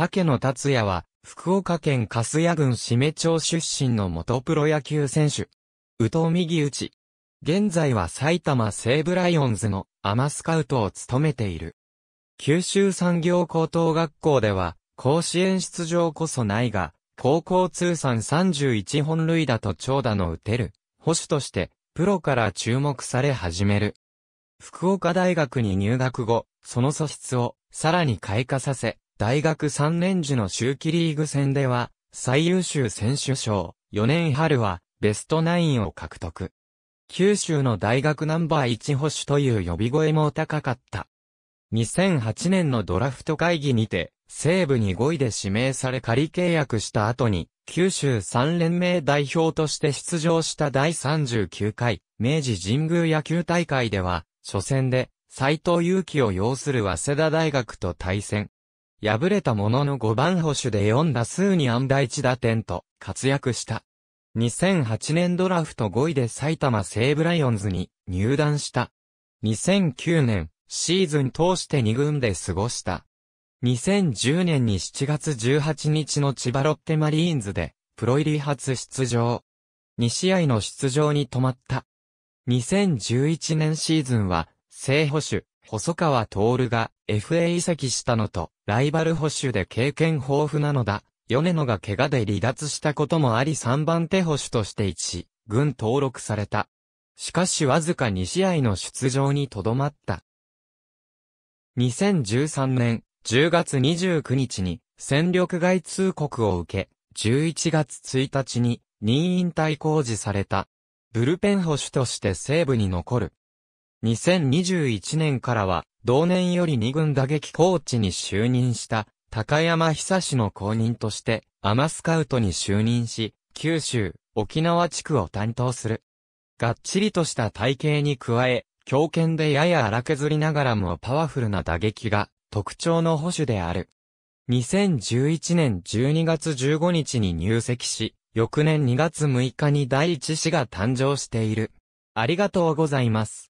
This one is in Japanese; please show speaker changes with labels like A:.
A: 竹野達也は、福岡県粕谷郡志免町出身の元プロ野球選手。宇藤右打ち。現在は埼玉西武ライオンズのアマスカウトを務めている。九州産業高等学校では、甲子園出場こそないが、高校通算31本塁打と長打の打てる、保守として、プロから注目され始める。福岡大学に入学後、その素質をさらに開花させ、大学3年時の秋季リーグ戦では、最優秀選手賞、4年春は、ベストナインを獲得。九州の大学ナンバー1保守という呼び声も高かった。2008年のドラフト会議にて、西部に5位で指名され仮契約した後に、九州3連盟代表として出場した第39回、明治神宮野球大会では、初戦で、斎藤祐樹を擁する早稲田大学と対戦。敗れたものの5番保守で4打数に安打1打点と活躍した。2008年ドラフト5位で埼玉西武ライオンズに入団した。2009年、シーズン通して2軍で過ごした。2010年に7月18日の千葉ロッテマリーンズで、プロ入り初出場。2試合の出場に止まった。2011年シーズンは、正保手、細川徹が FA 移籍したのと、ライバル保守で経験豊富なのだ。米野が怪我で離脱したこともあり3番手保守として一軍登録された。しかしわずか2試合の出場にとどまった。2013年10月29日に戦力外通告を受け、11月1日に任引退工事された。ブルペン保守として西部に残る。2021年からは、同年より2軍打撃コーチに就任した高山久志の公認として、アマスカウトに就任し、九州、沖縄地区を担当する。がっちりとした体型に加え、強肩でやや荒削りながらもパワフルな打撃が特徴の保守である。2011年12月15日に入籍し、翌年2月6日に第一子が誕生している。ありがとうございます。